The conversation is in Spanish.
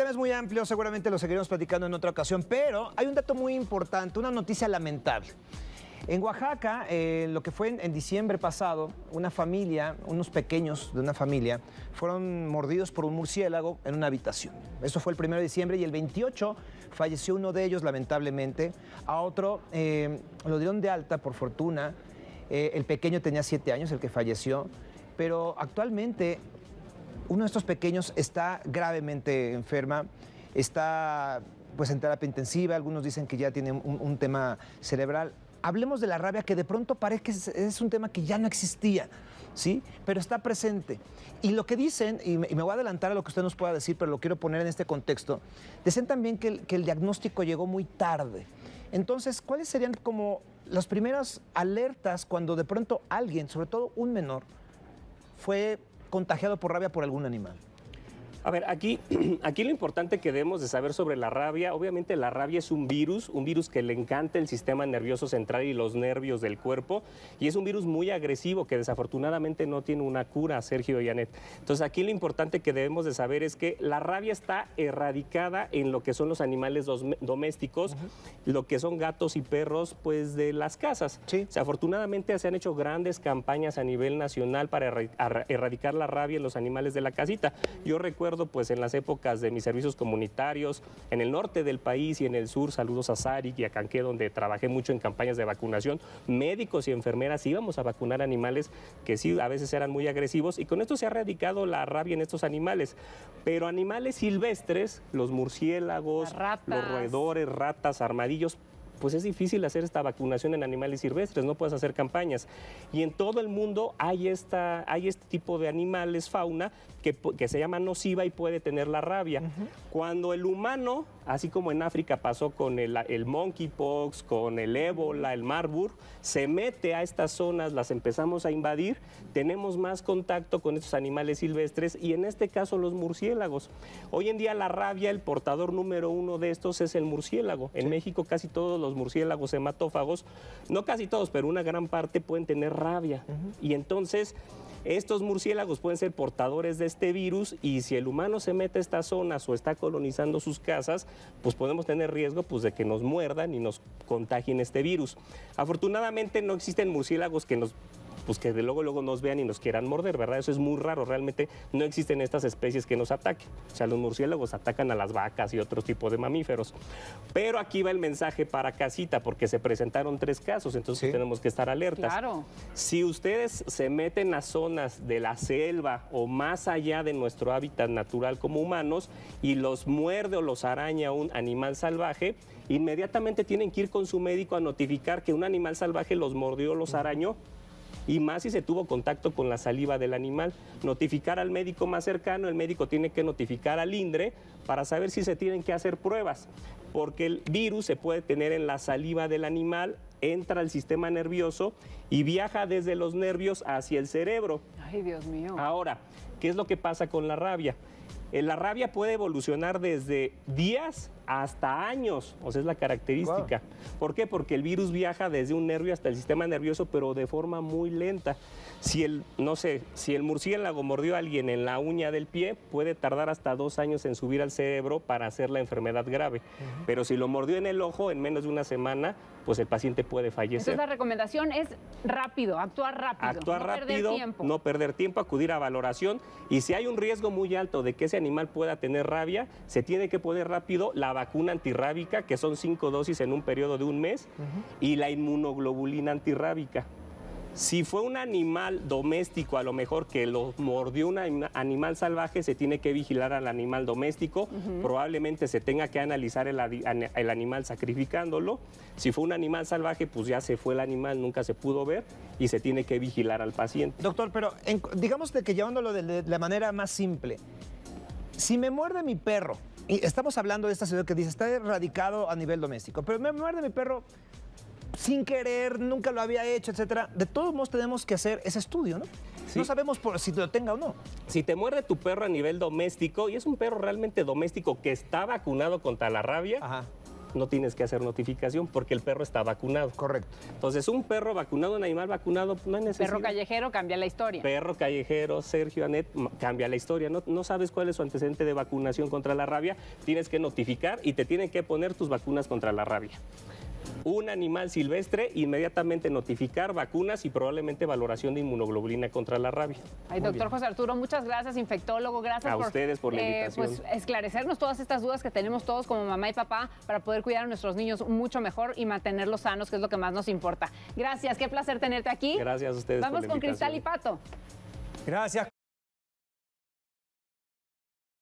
tema es muy amplio, seguramente lo seguiremos platicando en otra ocasión, pero hay un dato muy importante, una noticia lamentable. En Oaxaca, eh, lo que fue en, diciembre pasado, una familia, unos pequeños de una familia, fueron mordidos por un murciélago en una habitación. Eso fue el 1 de diciembre y el 28 falleció uno de ellos, lamentablemente. A otro eh, lo dieron de alta, por fortuna. Eh, el pequeño tenía 7 años, el que falleció. Pero actualmente uno de estos pequeños está gravemente enferma, está pues en terapia intensiva, algunos dicen que ya tiene un, tema cerebral. Hablemos de la rabia, que de pronto parece que es, un tema que ya no existía, ¿sí? Pero está presente. Y lo que dicen, y me, voy a adelantar a lo que usted nos pueda decir, pero lo quiero poner en este contexto, dicen también que el, que el diagnóstico llegó muy tarde. Entonces, ¿cuáles serían como las primeras alertas cuando de pronto alguien, sobre todo un menor, fue contagiado por rabia por algún animal? A ver, aquí, aquí lo importante que debemos de saber sobre la rabia, obviamente la rabia es un virus, un virus que le encanta el sistema nervioso central y los nervios del cuerpo, y es un virus muy agresivo que desafortunadamente no tiene una cura, Sergio y Janet. Entonces aquí lo importante que debemos de saber es que la rabia está erradicada en lo que son los animales domésticos, lo que son gatos y perros, pues de las casas. Sí. afortunadamente se han hecho grandes campañas a nivel nacional para erradicar la rabia en los animales de la casita. Yo recuerdo pues en las épocas de mis servicios comunitarios en el norte del país y en el sur, saludos a Sari y a Canqué, donde trabajé mucho en campañas de vacunación, médicos y enfermeras íbamos a vacunar animales que sí a veces eran muy agresivos y con esto se ha erradicado la rabia en estos animales. Pero animales silvestres, los murciélagos, los roedores, ratas, armadillos, pues es difícil hacer esta vacunación en animales silvestres, no puedes hacer campañas. Y en todo el mundo hay, esta, hay este tipo de animales, fauna, que, se llama nociva y puede tener la rabia. Cuando el humano, así como en África pasó con el, monkeypox, con el ébola, el Marburg, se mete a estas zonas, las empezamos a invadir, tenemos más contacto con estos animales silvestres y en este caso los murciélagos. Hoy en día la rabia, el portador número uno de estos es el murciélago. En México casi todos los murciélagos hematófagos, no casi todos, pero una gran parte pueden tener rabia. Y entonces estos murciélagos pueden ser portadores de este virus y si el humano se mete a estas zonas o está colonizando sus casas, pues podemos tener riesgo pues, de que nos muerdan y nos contagien este virus. Afortunadamente no existen murciélagos que nos pues que de luego luego nos vean y nos quieran morder, ¿verdad? Eso es muy raro, realmente no existen estas especies que nos ataquen. O sea, los murciélagos atacan a las vacas y otros tipos de mamíferos. Pero aquí va el mensaje para casita, porque se presentaron tres casos, entonces tenemos que estar alertas. Claro. Si ustedes se meten a zonas de la selva o más allá de nuestro hábitat natural como humanos y los muerde o los araña un animal salvaje, inmediatamente tienen que ir con su médico a notificar que un animal salvaje los mordió o los arañó y más si se tuvo contacto con la saliva del animal. Notificar al médico más cercano, el médico tiene que notificar al INDRE para saber si se tienen que hacer pruebas, porque el virus se puede tener en la saliva del animal, entra al sistema nervioso y viaja desde los nervios hacia el cerebro. Ay, Dios mío. Ahora, ¿Qué es lo que pasa con la rabia? Eh, la rabia puede evolucionar desde días hasta años, o sea, es la característica. ¿Por qué? Porque el virus viaja desde un nervio hasta el sistema nervioso, pero de forma muy lenta. Si el, no sé, si el murciélago mordió a alguien en la uña del pie, puede tardar hasta dos años en subir al cerebro para hacer la enfermedad grave. Pero si lo mordió en el ojo, en menos de una semana, pues el paciente puede fallecer. Entonces la recomendación es rápido, actuar rápido. Actuar no rápido, perder tiempo. no perder tiempo, acudir a valoración y si hay un riesgo muy alto de que ese animal pueda tener rabia, se tiene que poner rápido la vacuna antirrábica, que son cinco dosis en un periodo de un mes, y la inmunoglobulina antirrábica. Si fue un animal doméstico, a lo mejor que lo mordió un animal salvaje, se tiene que vigilar al animal doméstico. Probablemente se tenga que analizar el, animal sacrificándolo. Si fue un animal salvaje, pues ya se fue el animal, nunca se pudo ver y se tiene que vigilar al paciente. Doctor, pero digamos de que llevándolo de, de la manera más simple, si me muerde mi perro, y estamos hablando de esta ciudad que dice, está erradicado a nivel doméstico, pero me muerde mi perro sin querer, nunca lo había hecho, etcétera. De todos modos tenemos que hacer ese estudio, ¿no? No sabemos por, si lo tenga o no. Si te muerde tu perro a nivel doméstico y es un perro realmente doméstico que está vacunado contra la rabia, no tienes que hacer notificación porque el perro está vacunado. Correcto. Entonces, un perro vacunado, un animal vacunado, no es necesario. Perro callejero cambia la historia. Perro callejero, Sergio Anet, cambia la historia. No, no sabes cuál es su antecedente de vacunación contra la rabia, tienes que notificar y te tienen que poner tus vacunas contra la rabia un animal silvestre, inmediatamente notificar vacunas y probablemente valoración de inmunoglobulina contra la rabia. Ay, doctor José Arturo, muchas gracias, infectólogo, gracias a por, ustedes por la eh, pues, esclarecernos todas estas dudas que tenemos todos como mamá y papá para poder cuidar a nuestros niños mucho mejor y mantenerlos sanos, que es lo que más nos importa. Gracias, qué placer tenerte aquí. Gracias a ustedes. Vamos con Cristal y Pato. Gracias.